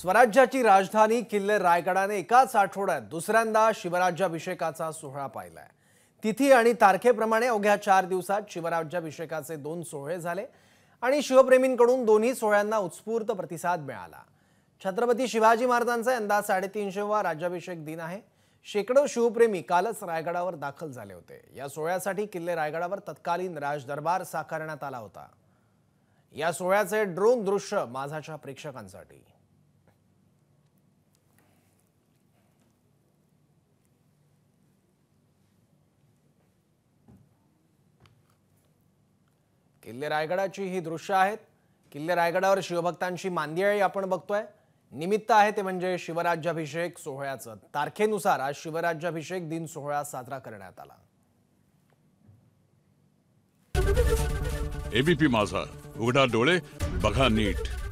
स्वराज्याची राजधानी किल्ले रायगडाने एकाच आठवड्यात दुसऱ्यांदा शिवराज्याभिषेकाचा सोहळा पाहिलाय तिथी आणि तारखेप्रमाणे अवघ्या चार दिवसात शिवराज्याभिषेकाचे दोन सोहळे झाले आणि शिवप्रेमींकडून दोन्ही सोहळ्यांना उत्स्फूर्त प्रतिसाद मिळाला छत्रपती शिवाजी महाराजांचा यंदा वा राज्याभिषेक दिन आहे शेकडो शिवप्रेमी कालच रायगडावर दाखल झाले होते या सोहळ्यासाठी किल्ले रायगडावर तत्कालीन राजदरबार साकारण्यात आला होता या सोहळ्याचे ड्रोन दृश्य माझाच्या प्रेक्षकांसाठी किल्ले रायगडाची ही दृश्य आहेत किल्ले रायगडावर शिवभक्तांची मांदियाळी आपण बघतोय निमित्त आहे ते म्हणजे शिवराज्याभिषेक सोहळ्याचं तारखेनुसार आज शिवराज्याभिषेक दिन सोहळा साजरा करण्यात आला एबीपी माझा उघडा डोळे बघा नीट